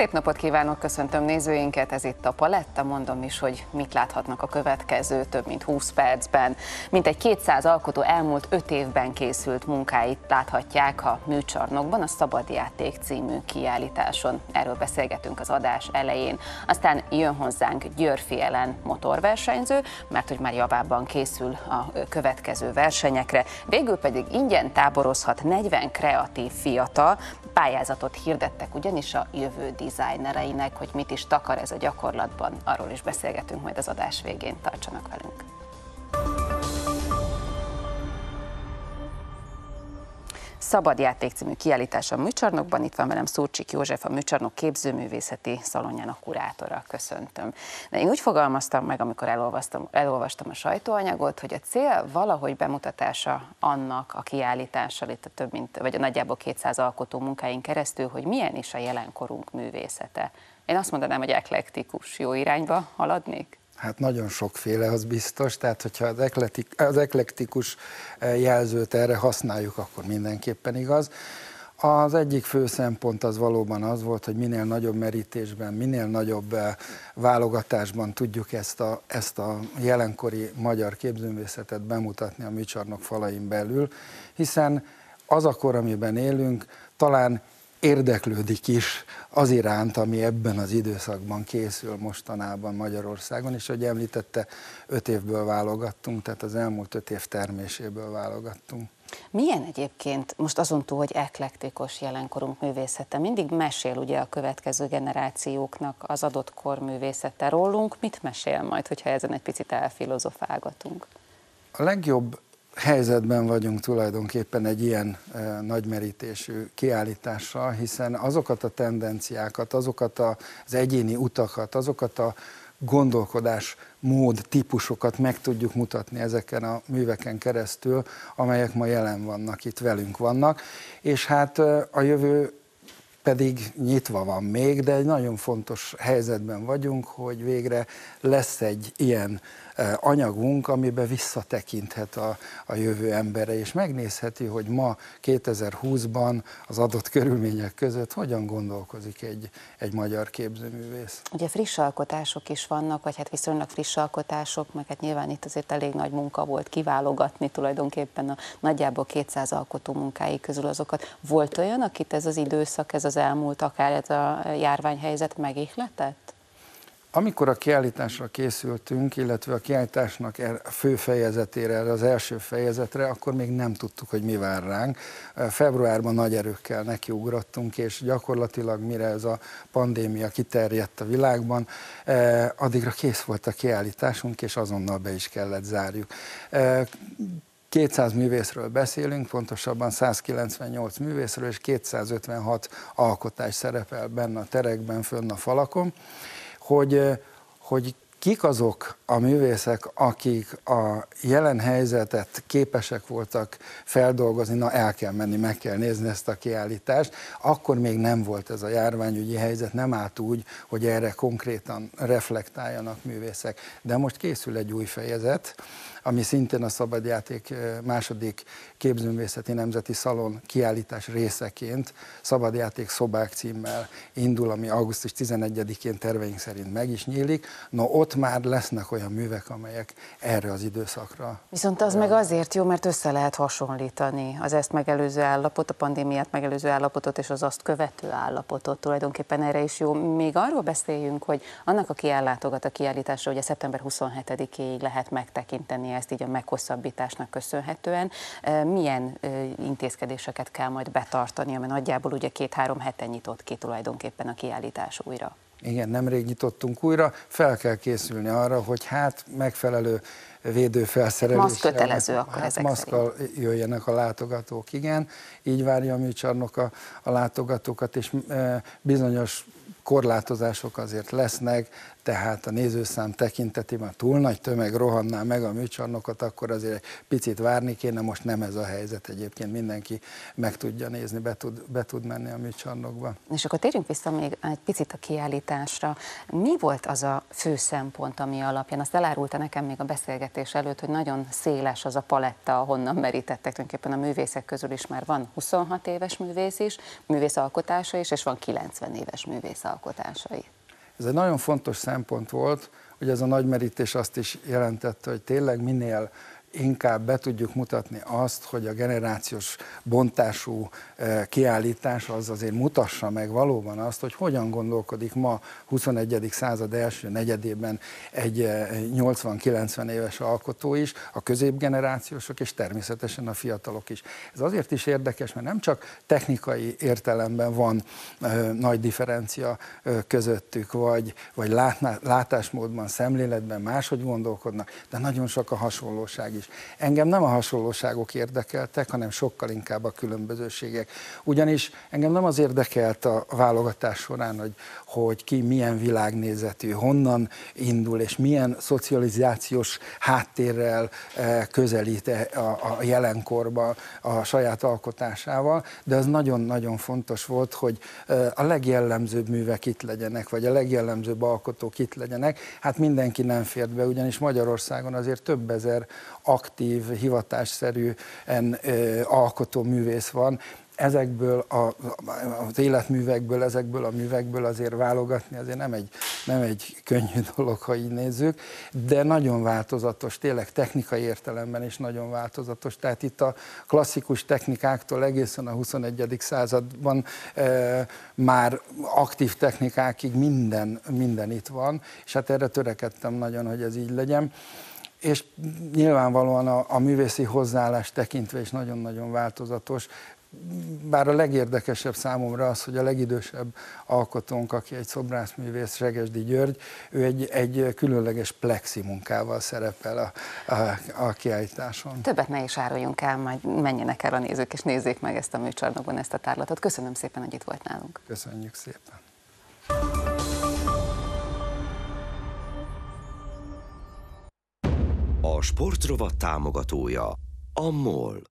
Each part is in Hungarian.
Szép napot kívánok, köszöntöm nézőinket, ez itt a Paletta, mondom is, hogy mit láthatnak a következő több mint 20 percben. egy 200 alkotó elmúlt 5 évben készült munkáit láthatják a műcsarnokban, a Szabadjáték című kiállításon. Erről beszélgetünk az adás elején. Aztán jön hozzánk Györfi Ellen motorversenyző, mert hogy már javában készül a következő versenyekre. Végül pedig ingyen táborozhat 40 kreatív fiatal, pályázatot hirdettek ugyanis a jövő dizájnereinek, hogy mit is takar ez a gyakorlatban, arról is beszélgetünk majd az adás végén. Tartsanak velünk! Szabad Játék című kiállítás a műcsarnokban. Itt van velem Szurcsik József, a műcsarnok képzőművészeti szalonjának kurátora. Köszöntöm. De én úgy fogalmaztam meg, amikor elolvastam, elolvastam a sajtóanyagot, hogy a cél valahogy bemutatása annak a kiállítással, itt a több mint, vagy a nagyjából 200 alkotó munkáin keresztül, hogy milyen is a jelenkorunk művészete. Én azt mondanám, hogy eklektikus, jó irányba haladnék? Hát nagyon sokféle, az biztos. Tehát, hogyha az, ekletik, az eklektikus eh, jelzőt erre használjuk, akkor mindenképpen igaz. Az egyik fő szempont az valóban az volt, hogy minél nagyobb merítésben, minél nagyobb eh, válogatásban tudjuk ezt a, ezt a jelenkori magyar képzőművészetet bemutatni a műcsarnok falain belül, hiszen az a kor, amiben élünk, talán érdeklődik is az iránt, ami ebben az időszakban készül mostanában Magyarországon, és hogy említette, öt évből válogattunk, tehát az elmúlt öt év terméséből válogattunk. Milyen egyébként, most azon túl, hogy eklektikus jelenkorunk művészete, mindig mesél ugye a következő generációknak az adott kor művészete rólunk, mit mesél majd, hogyha ezen egy picit elfilozofálgatunk? A legjobb helyzetben vagyunk tulajdonképpen egy ilyen nagymerítésű kiállítással, hiszen azokat a tendenciákat, azokat a, az egyéni utakat, azokat a gondolkodás mód típusokat meg tudjuk mutatni ezeken a műveken keresztül, amelyek ma jelen vannak, itt velünk vannak, és hát a jövő pedig nyitva van még, de egy nagyon fontos helyzetben vagyunk, hogy végre lesz egy ilyen anyagunk, amiben visszatekinthet a, a jövő embere, és megnézheti, hogy ma 2020-ban az adott körülmények között hogyan gondolkozik egy, egy magyar képzőművész. Ugye friss alkotások is vannak, vagy hát viszonylag friss alkotások, meg hát nyilván itt azért elég nagy munka volt kiválogatni tulajdonképpen a nagyjából 200 alkotó munkái közül azokat. Volt olyan, akit ez az időszak, ez az elmúlt, akár ez a járványhelyzet megihletett? Amikor a kiállításra készültünk, illetve a kiállításnak er, fő fejezetére, erre az első fejezetre, akkor még nem tudtuk, hogy mi vár ránk. Februárban nagy erőkkel nekiugrottunk, és gyakorlatilag mire ez a pandémia kiterjedt a világban, eh, addigra kész volt a kiállításunk, és azonnal be is kellett zárjuk. Eh, 200 művészről beszélünk, pontosabban 198 művészről, és 256 alkotás szerepel benne a terekben, fönn a falakon hogy, hogy kik azok a művészek, akik a jelen helyzetet képesek voltak feldolgozni, na el kell menni, meg kell nézni ezt a kiállítást, akkor még nem volt ez a járványügyi helyzet, nem állt úgy, hogy erre konkrétan reflektáljanak művészek. De most készül egy új fejezet, ami szintén a Szabadjáték második képzőművészeti nemzeti szalon kiállítás részeként Szabadjáték szobák címmel indul, ami augusztus 11-én terveink szerint meg is nyílik. No, ott már lesznek olyan művek, amelyek erre az időszakra. Viszont az meg azért jó, mert össze lehet hasonlítani az ezt megelőző állapot, a pandémiát megelőző állapotot és az azt követő állapotot. Tulajdonképpen erre is jó. Még arról beszéljünk, hogy annak, aki ellátogat a kiállításra, a szeptember 27-ig lehet megtekinteni megtenni ezt így a meghosszabbításnak köszönhetően. Milyen intézkedéseket kell majd betartani, ami nagyjából ugye két-három heten nyitott ki tulajdonképpen a kiállítás újra? Igen, nemrég nyitottunk újra, fel kell készülni arra, hogy hát megfelelő védőfelszereléssel. Maszk kötelező hát, akkor ezek maszkal szerint. jöjjenek a látogatók, igen. Így várja a műcsarnok a, a látogatókat, és e, bizonyos korlátozások azért lesznek, tehát a nézőszám tekintetében túl nagy tömeg rohanná meg a műcsarnokot, akkor azért picit várni kéne, most nem ez a helyzet egyébként, mindenki meg tudja nézni, be tud, be tud menni a műcsarnokba. És akkor térjünk vissza még egy picit a kiállításra. Mi volt az a fő szempont, ami alapján? Azt elárulta nekem még a beszélgetés előtt, hogy nagyon széles az a paletta, ahonnan merítettek tulajdonképpen a művészek közül is már van 26 éves művész is, művész alkotása is, és van 90 éves művész alkotása is. Ez egy nagyon fontos szempont volt, hogy ez a nagy merítés azt is jelentette, hogy tényleg minél inkább be tudjuk mutatni azt, hogy a generációs bontású eh, kiállítás az azért mutassa meg valóban azt, hogy hogyan gondolkodik ma 21. század első negyedében egy 80-90 eh, éves alkotó is, a középgenerációsok és természetesen a fiatalok is. Ez azért is érdekes, mert nem csak technikai értelemben van eh, nagy differencia közöttük, vagy, vagy látná, látásmódban, szemléletben máshogy gondolkodnak, de nagyon sok a hasonlóság is. Engem nem a hasonlóságok érdekeltek, hanem sokkal inkább a különbözőségek. Ugyanis engem nem az érdekelt a válogatás során, hogy hogy ki milyen világnézetű, honnan indul, és milyen szocializációs háttérrel eh, közelít e a, a jelenkorba a saját alkotásával, de az nagyon-nagyon fontos volt, hogy eh, a legjellemzőbb művek itt legyenek, vagy a legjellemzőbb alkotók itt legyenek. Hát mindenki nem fért be, ugyanis Magyarországon azért több ezer aktív, hivatásszerűen eh, alkotó művész van, ezekből a, az életművekből, ezekből a művekből azért válogatni azért nem egy, nem egy könnyű dolog, ha így nézzük, de nagyon változatos, tényleg technikai értelemben is nagyon változatos. Tehát itt a klasszikus technikáktól egészen a 21. században e, már aktív technikákig minden, minden itt van, és hát erre törekedtem nagyon, hogy ez így legyen és nyilvánvalóan a, a művészi hozzáállás tekintve is nagyon-nagyon változatos bár a legérdekesebb számomra az, hogy a legidősebb alkotónk, aki egy szobrászművész, Segesdi György, ő egy, egy különleges plexi munkával szerepel a, a, a kiállításon. Többet ne is áruljunk el, majd menjenek el a nézők, és nézzék meg ezt a műcsarnokon ezt a tárlatot. Köszönöm szépen, hogy itt volt nálunk. Köszönjük szépen. A sportrovat támogatója a MOL.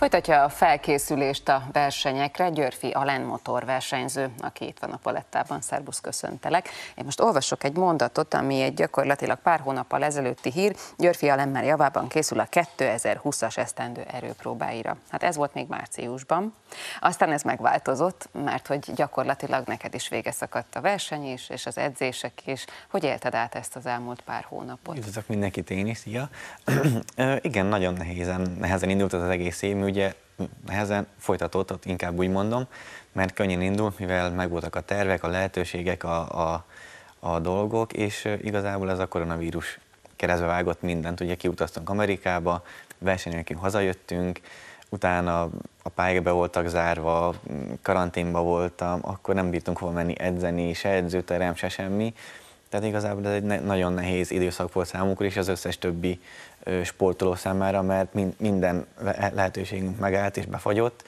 Folytatja a felkészülést a versenyekre Györfi Alen motorversenyző, aki itt van a palettában. Szerbusz, köszöntelek. Én most olvasok egy mondatot, ami egy gyakorlatilag pár hónappal ezelőtti hír. Györfi Alen már javában készül a 2020-as esztendő erőpróbáira. Hát ez volt még márciusban. Aztán ez megváltozott, mert hogy gyakorlatilag neked is vége szakadt a verseny is, és az edzések is. Hogy élted át ezt az elmúlt pár hónapot? Üdvözlök mindenkit én is, ja. Igen, nagyon nehézen, nehezen indult az egész év, ugye nehezen folytatódott, inkább úgy mondom, mert könnyen indult, mivel megvoltak a tervek, a lehetőségek, a, a, a dolgok, és igazából ez a koronavírus keresztbe vágott mindent. Ugye kiutaztunk Amerikába, versenyőként hazajöttünk, utána a pályák be voltak zárva, karanténba voltam, akkor nem bírtunk hova menni edzeni, se edzőterem, se semmi. Tehát igazából ez egy ne- nagyon nehéz időszak volt számukra, és az összes többi sportoló számára, mert minden lehetőségünk megállt és befagyott,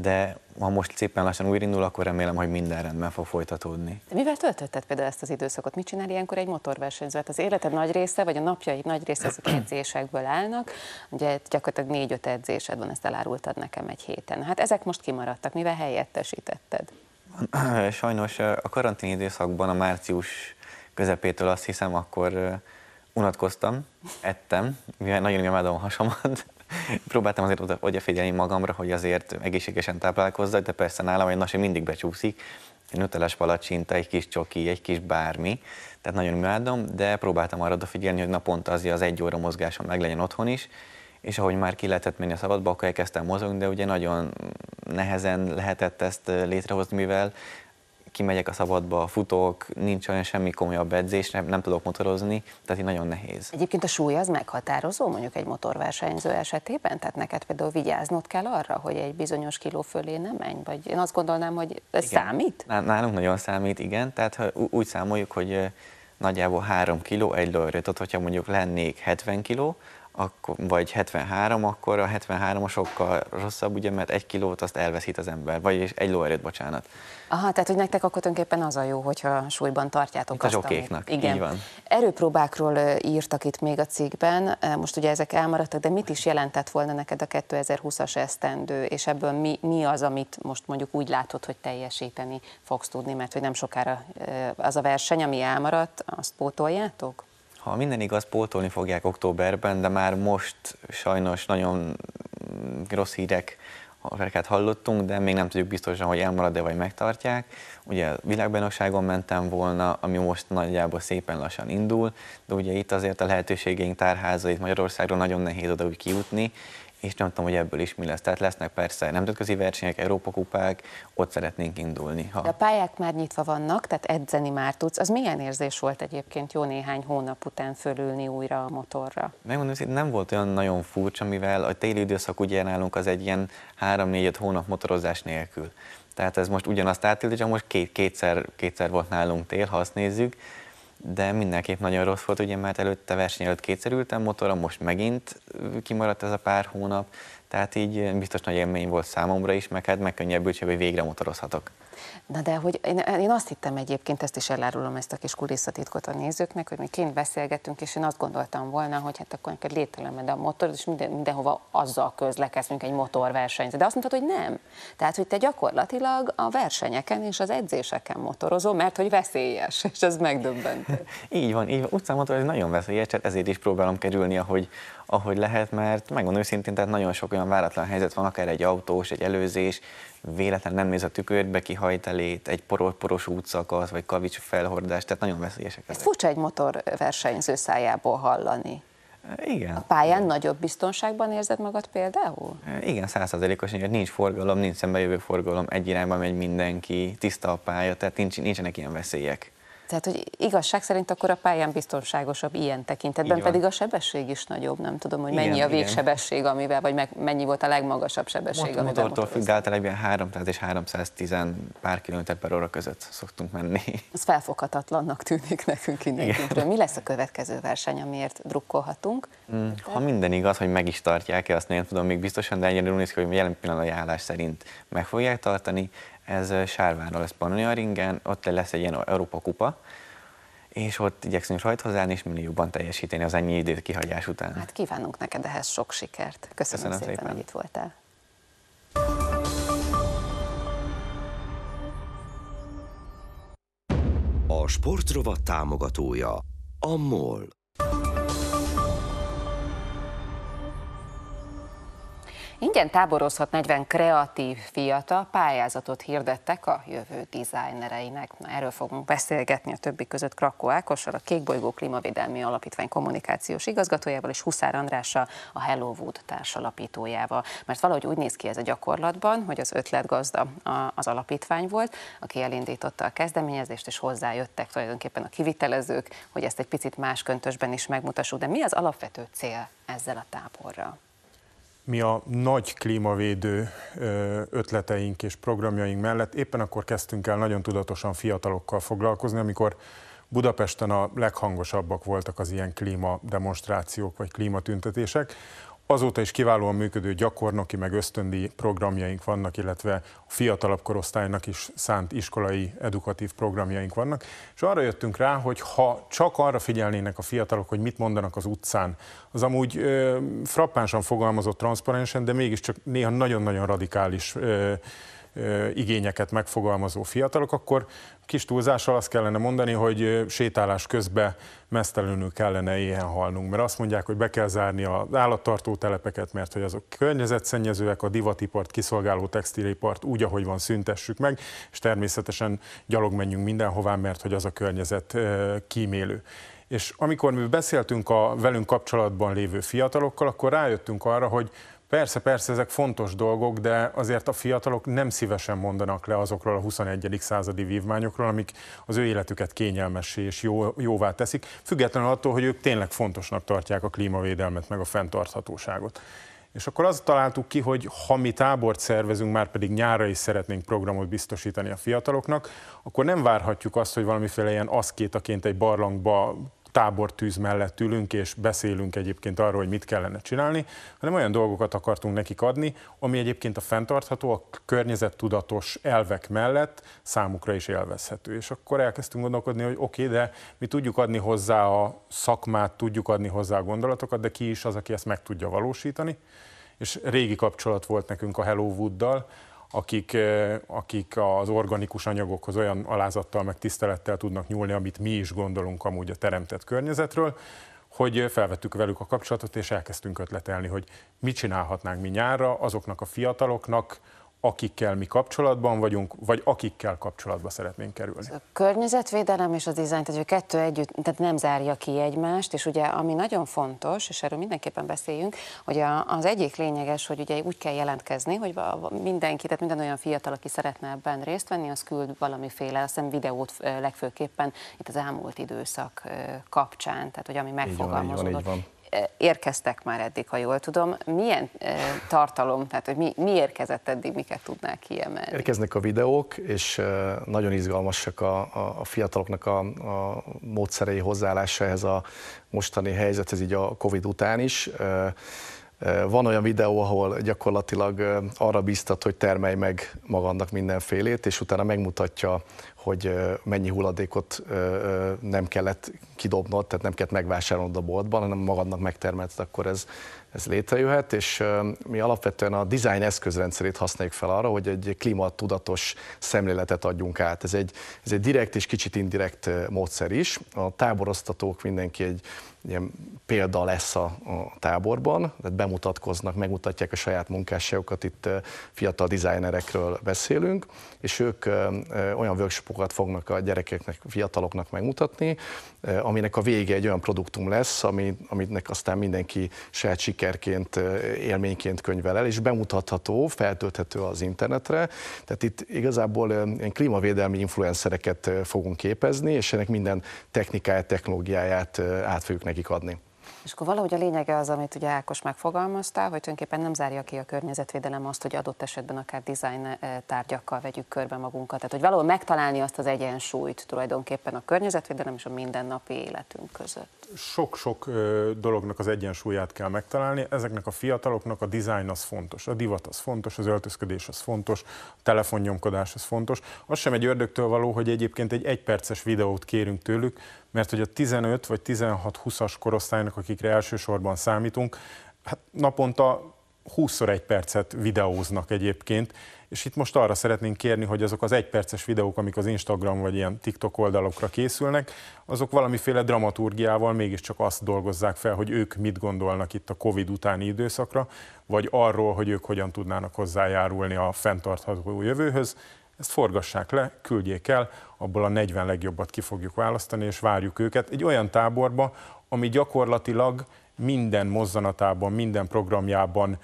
de ha most szépen lassan újraindul, akkor remélem, hogy minden rendben fog folytatódni. Mivel töltötted például ezt az időszakot? Mit csinál ilyenkor egy motorversenyző? Hát az életed nagy része, vagy a napjaid nagy része azok edzésekből állnak. Ugye gyakorlatilag négy-öt edzésed van, ezt elárultad nekem egy héten. Hát ezek most kimaradtak, mivel helyettesítetted? Sajnos a karantén időszakban a március közepétől azt hiszem, akkor unatkoztam, ettem, mivel nagyon imádom a hasamat, próbáltam azért oda, odafigyelni magamra, hogy azért egészségesen táplálkozzak, de persze nálam egy nasi mindig becsúszik, egy nutelás palacsinta, egy kis csoki, egy kis bármi, tehát nagyon imádom, de próbáltam arra odafigyelni, hogy naponta azért az egy óra mozgásom meg legyen otthon is, és ahogy már ki lehetett menni a szabadba, akkor elkezdtem mozogni, de ugye nagyon nehezen lehetett ezt létrehozni, mivel kimegyek a szabadba, futok, nincs olyan semmi komolyabb edzés, nem, nem tudok motorozni, tehát így nagyon nehéz. Egyébként a súly az meghatározó mondjuk egy motorversenyző esetében? Tehát neked például vigyáznod kell arra, hogy egy bizonyos kiló fölé nem menj? Vagy én azt gondolnám, hogy ez igen. számít? Nálunk nagyon számít, igen. Tehát ha úgy számoljuk, hogy nagyjából 3 kiló egy lőrőt, tehát hogyha mondjuk lennék 70 kiló, akkor, vagy 73, akkor a 73 sokkal rosszabb, ugye, mert egy kilót azt elveszít az ember, vagy egy lóerőt, bocsánat. Aha, tehát hogy nektek akkor tulajdonképpen az a jó, hogyha súlyban tartjátok Itt azt, a zsokéknak, amit... Igen. Így van. Erőpróbákról írtak itt még a cikkben, most ugye ezek elmaradtak, de mit is jelentett volna neked a 2020-as esztendő, és ebből mi, mi az, amit most mondjuk úgy látod, hogy teljesíteni fogsz tudni, mert hogy nem sokára az a verseny, ami elmaradt, azt pótoljátok? ha minden igaz, pótolni fogják októberben, de már most sajnos nagyon rossz hírek híreket hallottunk, de még nem tudjuk biztosan, hogy elmarad-e vagy megtartják. Ugye világbajnokságon mentem volna, ami most nagyjából szépen lassan indul, de ugye itt azért a lehetőségeink tárházait Magyarországról nagyon nehéz oda úgy kijutni, és nem tudom, hogy ebből is mi lesz. Tehát lesznek persze nemzetközi versenyek, Európa kupák, ott szeretnénk indulni. Ha. De a pályák már nyitva vannak, tehát edzeni már tudsz. Az milyen érzés volt egyébként jó néhány hónap után fölülni újra a motorra? Megmondom, hogy nem volt olyan nagyon furcsa, mivel a téli időszak ugye nálunk az egy ilyen 3-4-5 hónap motorozás nélkül. Tehát ez most ugyanazt átélt, csak most két, kétszer, kétszer volt nálunk tél, ha azt nézzük, de mindenképp nagyon rossz volt, ugye, mert előtte verseny előtt kétszer ültem motorra, most megint kimaradt ez a pár hónap, tehát így biztos nagy élmény volt számomra is, meg hát megkönnyebbült, hogy végre motorozhatok. Na de hogy én, én azt hittem egyébként, ezt is elárulom ezt a kis kulisszatitkot a nézőknek, hogy mi kint beszélgetünk, és én azt gondoltam volna, hogy hát akkor neked lételemed a motor, és minden, mindenhova azzal közlekedsz, egy motorverseny. De azt mondtad, hogy nem. Tehát, hogy te gyakorlatilag a versenyeken és az edzéseken motorozol, mert hogy veszélyes, és ez megdöbbentő. így van, így van. Utcán motor, ez nagyon veszélyes, tehát ezért is próbálom kerülni, ahogy, ahogy lehet, mert megmondom őszintén, tehát nagyon sok olyan váratlan helyzet van, akár egy autós, egy előzés, véletlen nem néz a tükörbe, kihajt elét, egy poros, poros útszakasz, vagy kavics felhordás, tehát nagyon veszélyesek ezek. Ez furcsa egy versenyző szájából hallani. Igen. A pályán igen. nagyobb biztonságban érzed magad például? E, igen, százszerzelékos, hogy nincs forgalom, nincs szembejövő forgalom, egy irányba megy mindenki, tiszta a pálya, tehát nincs, nincsenek ilyen veszélyek. Tehát, hogy igazság szerint akkor a pályán biztonságosabb ilyen tekintetben, Így pedig a sebesség is nagyobb. Nem tudom, hogy mennyi igen, a végsebesség, igen. amivel, vagy meg, mennyi volt a legmagasabb sebesség, a Motortól függ, de általában ilyen 300 és 310 pár kilométer per óra között szoktunk menni. Ez felfoghatatlannak tűnik nekünk innen. Mi lesz a következő verseny, amiért drukkolhatunk? Mm, ha minden igaz, hogy meg is tartják-e, azt nem tudom még biztosan, de ennyire úgy hogy jelen pillanatban a szerint meg fogják tartani ez Sárvára lesz Pannoniaringen, ott lesz egy ilyen Európa kupa, és ott igyekszünk hozzá, és minél jobban teljesíteni az ennyi időt kihagyás után. Hát kívánunk neked ehhez sok sikert. Köszönöm, Köszönöm szépen, szépen, hogy itt voltál. A sportrovat támogatója a MOL. Ingyen táborozhat 40 kreatív fiatal, pályázatot hirdettek a jövő dizájnereinek. Na, erről fogunk beszélgetni a többi között Krakó Ákossal, a Kékbolygó Klímavédelmi Alapítvány kommunikációs igazgatójával és Huszár Andrással, a Hello Wood társalapítójával. Mert valahogy úgy néz ki ez a gyakorlatban, hogy az ötletgazda az alapítvány volt, aki elindította a kezdeményezést, és hozzájöttek tulajdonképpen a kivitelezők, hogy ezt egy picit más köntösben is megmutassuk. De mi az alapvető cél ezzel a táborral? mi a nagy klímavédő ötleteink és programjaink mellett éppen akkor kezdtünk el nagyon tudatosan fiatalokkal foglalkozni, amikor Budapesten a leghangosabbak voltak az ilyen klímademonstrációk vagy klímatüntetések. Azóta is kiválóan működő gyakornoki meg ösztöndi programjaink vannak, illetve a fiatalabb korosztálynak is szánt iskolai edukatív programjaink vannak, és arra jöttünk rá, hogy ha csak arra figyelnének a fiatalok, hogy mit mondanak az utcán, az amúgy ö, frappánsan fogalmazott transzparensen, de mégiscsak néha nagyon-nagyon radikális ö, igényeket megfogalmazó fiatalok, akkor kis túlzással azt kellene mondani, hogy sétálás közben mesztelenül kellene éhen halnunk, mert azt mondják, hogy be kell zárni az állattartó telepeket, mert hogy azok környezetszennyezőek, a divatipart, kiszolgáló textilipart úgy, ahogy van, szüntessük meg, és természetesen gyalog menjünk mindenhová, mert hogy az a környezet kímélő. És amikor mi beszéltünk a velünk kapcsolatban lévő fiatalokkal, akkor rájöttünk arra, hogy Persze, persze, ezek fontos dolgok, de azért a fiatalok nem szívesen mondanak le azokról a 21. századi vívmányokról, amik az ő életüket kényelmessé és jó, jóvá teszik, függetlenül attól, hogy ők tényleg fontosnak tartják a klímavédelmet, meg a fenntarthatóságot. És akkor azt találtuk ki, hogy ha mi tábort szervezünk, már pedig nyárra is szeretnénk programot biztosítani a fiataloknak, akkor nem várhatjuk azt, hogy valamiféle ilyen aszkétaként egy barlangba tábortűz mellett ülünk és beszélünk egyébként arról, hogy mit kellene csinálni, hanem olyan dolgokat akartunk nekik adni, ami egyébként a fenntartható, a környezettudatos elvek mellett számukra is élvezhető. És akkor elkezdtünk gondolkodni, hogy oké, okay, de mi tudjuk adni hozzá a szakmát, tudjuk adni hozzá a gondolatokat, de ki is az, aki ezt meg tudja valósítani. És régi kapcsolat volt nekünk a Hello Wood-dal, akik, akik az organikus anyagokhoz olyan alázattal meg tisztelettel tudnak nyúlni, amit mi is gondolunk amúgy a teremtett környezetről, hogy felvettük velük a kapcsolatot, és elkezdtünk ötletelni, hogy mit csinálhatnánk mi nyárra azoknak a fiataloknak, akikkel mi kapcsolatban vagyunk, vagy akikkel kapcsolatba szeretnénk kerülni. A környezetvédelem és a dizájn, tehát kettő együtt, tehát nem zárja ki egymást, és ugye ami nagyon fontos, és erről mindenképpen beszéljünk, hogy a, az egyik lényeges, hogy ugye úgy kell jelentkezni, hogy mindenki, tehát minden olyan fiatal, aki szeretne ebben részt venni, az küld valamiféle, azt hiszem videót legfőképpen itt az elmúlt időszak kapcsán, tehát hogy ami megfogalmazódott. Így van, így van érkeztek már eddig, ha jól tudom. Milyen eh, tartalom, tehát hogy mi, mi érkezett eddig, miket tudnál kiemelni? Érkeznek a videók, és eh, nagyon izgalmasak a, a, a fiataloknak a, a módszerei hozzáállása ehhez a mostani helyzethez, így a Covid után is eh, van olyan videó, ahol gyakorlatilag arra bíztat, hogy termelj meg magadnak mindenfélét, és utána megmutatja, hogy mennyi hulladékot nem kellett kidobnod, tehát nem kellett megvásárolnod a boltban, hanem magadnak megtermelted, akkor ez ez létrejöhet, és mi alapvetően a design eszközrendszerét használjuk fel arra, hogy egy klímatudatos szemléletet adjunk át. Ez egy, ez egy direkt és kicsit indirekt módszer is. A táboroztatók mindenki egy ilyen példa lesz a, a táborban, tehát bemutatkoznak, megmutatják a saját munkásságokat, itt fiatal designerekről beszélünk, és ők olyan workshopokat fognak a gyerekeknek, fiataloknak megmutatni, aminek a vége egy olyan produktum lesz, aminek aztán mindenki saját sikerként, élményként könyvel el, és bemutatható, feltölthető az internetre. Tehát itt igazából klímavédelmi influencereket fogunk képezni, és ennek minden technikáját, technológiáját át fogjuk nekik adni. És akkor valahogy a lényege az, amit ugye Ákos megfogalmazta, hogy tulajdonképpen nem zárja ki a környezetvédelem azt, hogy adott esetben akár design eh, tárgyakkal vegyük körbe magunkat. Tehát, hogy valahol megtalálni azt az egyensúlyt tulajdonképpen a környezetvédelem és a mindennapi életünk között. Sok-sok eh, dolognak az egyensúlyát kell megtalálni. Ezeknek a fiataloknak a design az fontos, a divat az fontos, az öltözködés az fontos, a telefonnyomkodás az fontos. Az sem egy ördögtől való, hogy egyébként egy egyperces videót kérünk tőlük, mert hogy a 15 vagy 16-20-as korosztálynak vannak, akikre elsősorban számítunk, hát naponta 20 egy percet videóznak egyébként, és itt most arra szeretnénk kérni, hogy azok az egyperces videók, amik az Instagram vagy ilyen TikTok oldalokra készülnek, azok valamiféle dramaturgiával mégiscsak azt dolgozzák fel, hogy ők mit gondolnak itt a Covid utáni időszakra, vagy arról, hogy ők hogyan tudnának hozzájárulni a fenntartható jövőhöz. Ezt forgassák le, küldjék el, abból a 40 legjobbat ki fogjuk választani, és várjuk őket egy olyan táborba, ami gyakorlatilag minden mozzanatában, minden programjában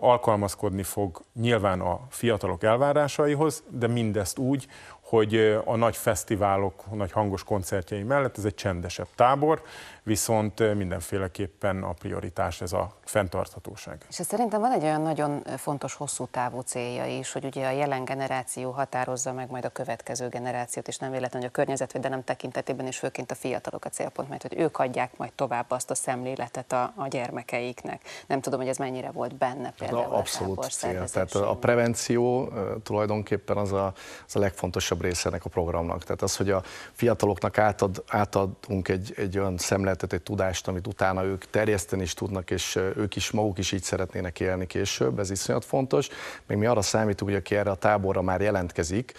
alkalmazkodni fog nyilván a fiatalok elvárásaihoz, de mindezt úgy, hogy a nagy fesztiválok, a nagy hangos koncertjei mellett ez egy csendesebb tábor, viszont mindenféleképpen a prioritás ez a fenntarthatóság. És szerintem van egy olyan nagyon fontos hosszú távú célja is, hogy ugye a jelen generáció határozza meg majd a következő generációt, és nem véletlen, hogy a környezetvédelem tekintetében is főként a fiatalok a célpont, mert hogy ők adják majd tovább azt a szemléletet a, a gyermekeiknek. Nem tudom, hogy ez mennyire volt benne hát például. Ez abszolút a cél. Tehát a prevenció tulajdonképpen az a, az a legfontosabb legfontosabb része ennek a programnak. Tehát az, hogy a fiataloknak átad, átadunk egy, egy olyan szemléletet, egy tudást, amit utána ők terjeszteni is tudnak, és ők is maguk is így szeretnének élni később, ez iszonyat fontos. Még mi arra számítunk, hogy aki erre a táborra már jelentkezik,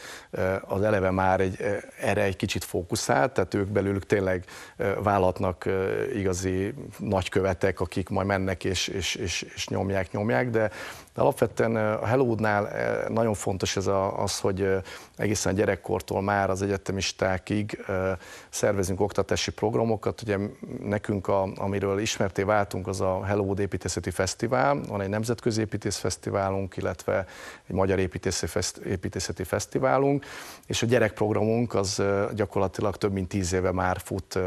az eleve már egy, erre egy kicsit fókuszál, tehát ők belőlük tényleg vállalatnak igazi nagykövetek, akik majd mennek és, és, és, és nyomják, nyomják, de de alapvetően a Hellódnál nagyon fontos ez a, az, hogy egészen gyerekkortól már az egyetemistákig szervezünk oktatási programokat. Ugye nekünk, a, amiről ismerté váltunk, az a Hello építészeti fesztivál. Van egy nemzetközi fesztiválunk, illetve egy magyar építészeti fesztiválunk, és a gyerekprogramunk az gyakorlatilag több mint tíz éve már fut,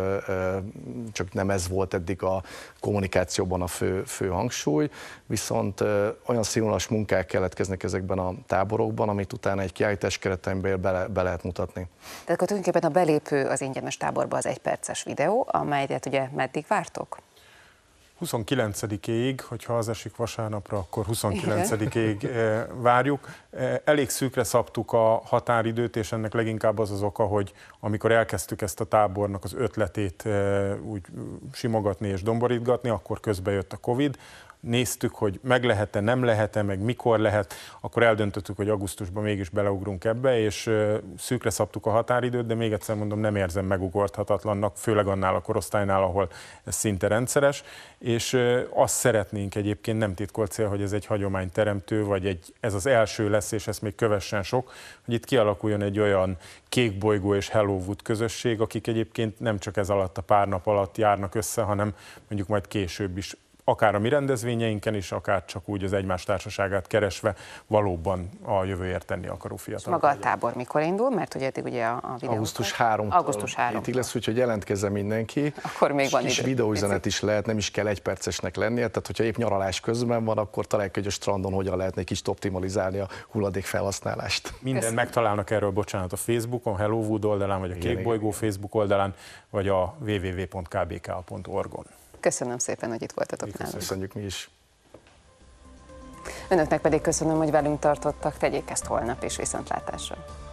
csak nem ez volt eddig a kommunikációban a fő, fő hangsúly, viszont olyan szív színvonalas munkák keletkeznek ezekben a táborokban, amit utána egy kiállítás keretein be, be lehet mutatni. Tehát akkor tulajdonképpen a belépő az ingyenes táborba az egy perces videó, amelyet ugye meddig vártok? 29-ig, hogyha az esik vasárnapra, akkor 29-ig eh, várjuk. Eh, elég szűkre szabtuk a határidőt, és ennek leginkább az az oka, hogy amikor elkezdtük ezt a tábornak az ötletét eh, úgy simogatni és domborítgatni, akkor közbe jött a Covid, néztük, hogy meg lehet-e, nem lehet-e, meg mikor lehet, akkor eldöntöttük, hogy augusztusban mégis beleugrunk ebbe, és szűkre szabtuk a határidőt, de még egyszer mondom, nem érzem megugorthatatlannak, főleg annál a korosztálynál, ahol ez szinte rendszeres, és azt szeretnénk egyébként, nem titkolt cél, hogy ez egy hagyományteremtő, vagy egy, ez az első lesz, és ezt még kövessen sok, hogy itt kialakuljon egy olyan kékbolygó és Hellowood közösség, akik egyébként nem csak ez alatt a pár nap alatt járnak össze, hanem mondjuk majd később is akár a mi rendezvényeinken is, akár csak úgy az egymás társaságát keresve valóban a jövőért tenni akaró fiatal. Maga a tábor mikor indul? Mert hogy eddig ugye a, a videó... Augusztus 3 Augusztus 3 Itt lesz, úgyhogy jelentkezze mindenki. Akkor még van és videóüzenet is lehet, nem is kell egy percesnek lennie, tehát hogyha épp nyaralás közben van, akkor találjuk, hogy a strandon hogyan lehetne egy kicsit optimalizálni a hulladék felhasználást. Minden megtalálnak erről, bocsánat, a Facebookon, Hello Wood oldalán, vagy a Kékbolygó Facebook oldalán, vagy a www.kbk.org-on. Köszönöm szépen, hogy itt voltatok mi nálunk. Köszönjük mi is. Önöknek pedig köszönöm, hogy velünk tartottak, tegyék ezt holnap és viszontlátásra.